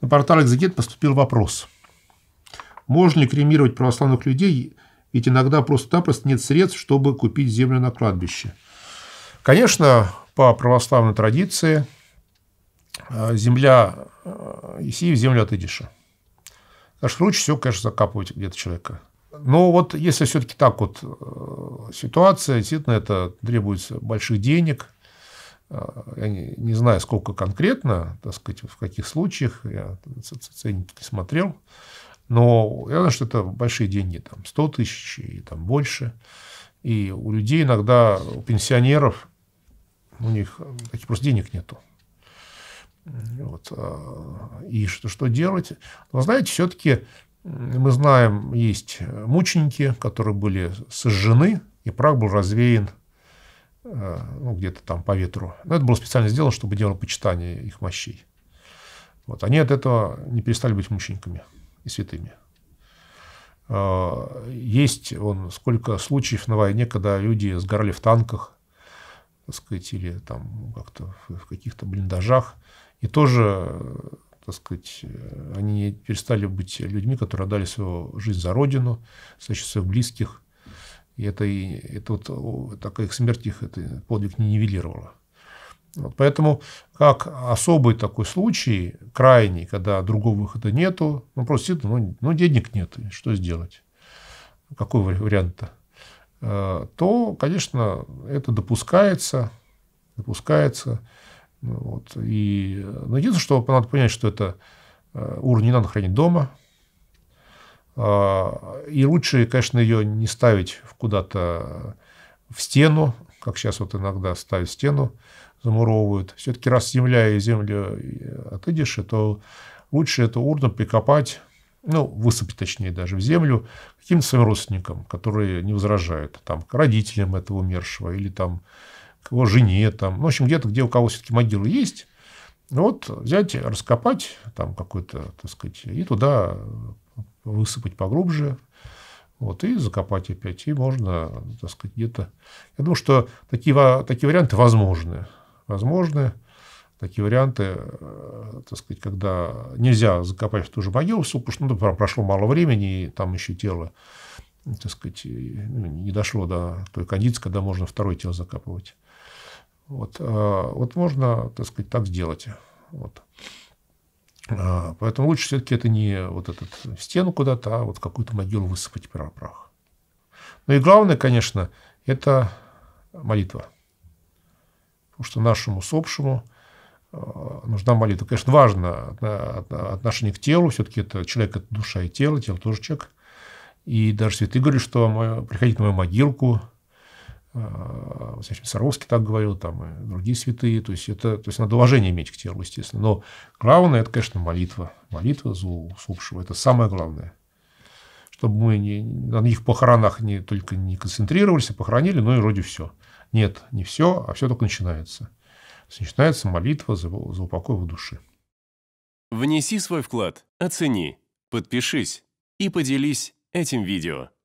На портал «Экзегет» поступил вопрос. Можно ли кремировать православных людей, ведь иногда просто-напросто нет средств, чтобы купить землю на кладбище? Конечно, по православной традиции э, земля Исиев – земля от Идиша. Наш лучше все, конечно, закапывать где-то человека. Но вот если все-таки так вот э, ситуация, действительно, это требуется больших денег – я не, не знаю, сколько конкретно, так сказать, в каких случаях, я ценники не смотрел, но я знаю, что это большие деньги, там 100 тысяч и там больше. И у людей иногда, у пенсионеров, у них таких просто денег нету. Вот. А, и что, что делать? Но знаете, все-таки мы знаем, есть мученики, которые были сожжены, и прах был развеян Э, ну, где-то там по ветру. Но это было специально сделано, чтобы делать почитание их мощей. Вот. Они от этого не перестали быть мучениками и святыми. Э, есть вон, сколько случаев на войне, когда люди сгорали в танках, так сказать, или там как-то в каких-то блиндажах, и тоже, э, так сказать, они перестали быть людьми, которые отдали свою жизнь за родину, за счет своих близких – и это, и, это вот, такая их смерть их это подвиг не нивелировала. Вот, поэтому как особый такой случай, крайний, когда другого выхода нету, ну просто ну, ну денег нет, что сделать? Какой вариант-то? Э, то, конечно, это допускается, допускается. Ну, вот, и, но ну, единственное, что надо понять, что это э, уровень не надо хранить дома – а, и лучше, конечно, ее не ставить куда-то э, в стену, как сейчас вот иногда ставят стену, замуровывают. Все-таки раз земля и землю э, отыдешь, то лучше эту урну прикопать, ну, высыпать точнее даже в землю каким-то своим родственникам, которые не возражают, там, к родителям этого умершего или там к его жене, там, ну, в общем, где-то, где у кого все-таки могила есть, вот взять, раскопать там какой-то, так сказать, и туда высыпать погрубже, вот, и закопать опять. И можно, так сказать, где-то... Я думаю, что такие, такие варианты возможны. Возможны такие варианты, э, так сказать, когда нельзя закопать в ту же могилу, потому что ну, прошло мало времени, и там еще тело, так сказать, ну, не дошло до той кондиции, когда можно второе тело закапывать. Вот, э, вот можно, так сказать, так сделать. Вот. А, поэтому лучше все-таки это не вот эту стену куда-то, а вот какую-то могилу высыпать прах. Ну и главное, конечно, это молитва. Потому что нашему усопшему а, нужна молитва. Конечно, важно отношение к телу. Все-таки это человек – это душа и тело, тело тоже человек. И даже святые говорили, что приходить на мою могилку – а, Саровский так говорил, там и другие святые. То есть, это, то есть надо уважение иметь к телу, естественно. Но главное – это, конечно, молитва. Молитва за усопшего – это самое главное. Чтобы мы не, на их похоронах не только не концентрировались, а похоронили, но и вроде все. Нет, не все, а все только начинается. То есть начинается молитва за, за упокой в души. Внеси свой вклад, оцени, подпишись и поделись этим видео.